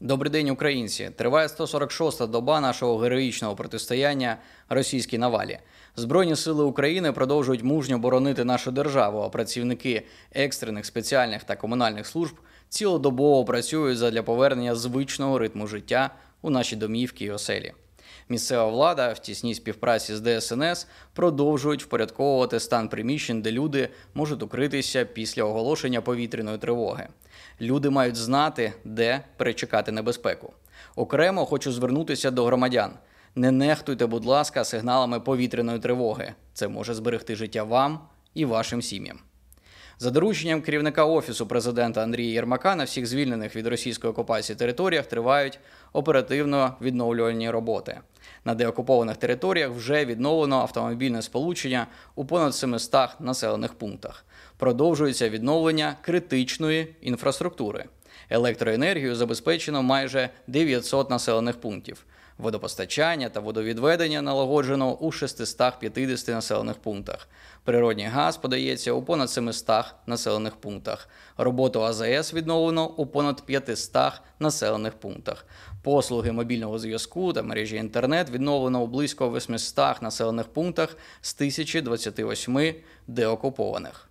Добрий день, українці. Триває 146-та доба нашого героїчного протистояння російській навалі. Збройні сили України продовжують мужньо боронити нашу державу. А працівники екстрених спеціальних та комунальних служб цілодобово працюють задля повернення звичного ритму життя у наші домівки і оселі. Місцева влада в тісній співпраці з ДСНС продовжують впорядковувати стан приміщень, де люди можуть укритися після оголошення повітряної тривоги. Люди мають знати, де перечекати небезпеку. Окремо хочу звернутися до громадян. Не нехтуйте, будь ласка, сигналами повітряної тривоги. Це може зберегти життя вам і вашим сім'ям. За дорученням керівника офісу президента Андрія Єрмака на всіх звільнених від російської окупації територіях тривають оперативно відновлювальні роботи. На деокупованих територіях вже відновлено автомобільне сполучення у понад 700 населених пунктах. Продовжується відновлення критичної інфраструктури. Електроенергію забезпечено майже 900 населених пунктів водопостачання та водовідведення налагоджено у 650 населених пунктах. Природній газ подається у понад 700 населених пунктах. Роботу АЗС відновлено у понад 500 населених пунктах. Послуги мобільного зв'язку та мережі інтернет відновлено у близько 800 населених пунктах з 1028 деокупованих.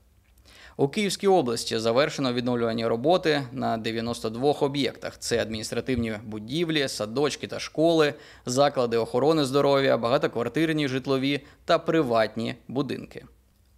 У Київській області завершено відновлювані роботи на 92 об'єктах: це адміністративні будівлі, садочки та школи, заклади охорони здоров'я, багатоквартирні житлові та приватні будинки.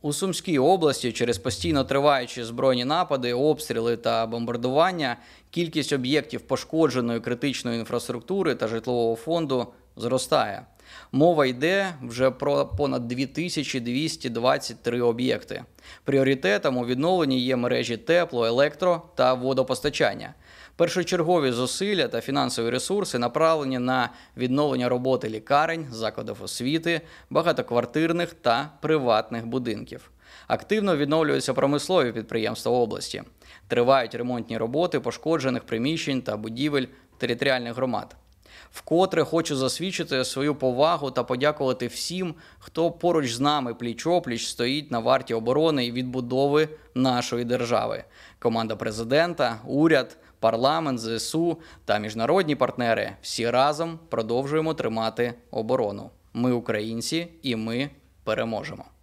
У Сумській області через постійно триваючі збройні напади, обстріли та бомбардування кількість об'єктів пошкодженої критичної інфраструктури та житлового фонду зростає. Мова йде вже про понад 2223 об'єкти. Пріоритетом у відновленні є мережі тепло, електро та водопостачання. Першочергові зусилля та фінансові ресурси направлені на відновлення роботи лікарень, закладів освіти, багатоквартирних та приватних будинків. Активно відновлюються промислові підприємства області. Тривають ремонтні роботи пошкоджених приміщень та будівель територіальних громад. Вкотре хочу засвідчити свою повагу та подякувати всім, хто поруч з нами пліч-опліч стоїть на варті оборони і відбудови нашої держави. Команда президента, уряд, парламент, зсу та міжнародні партнери всі разом продовжуємо тримати оборону. Ми українці, і ми переможемо.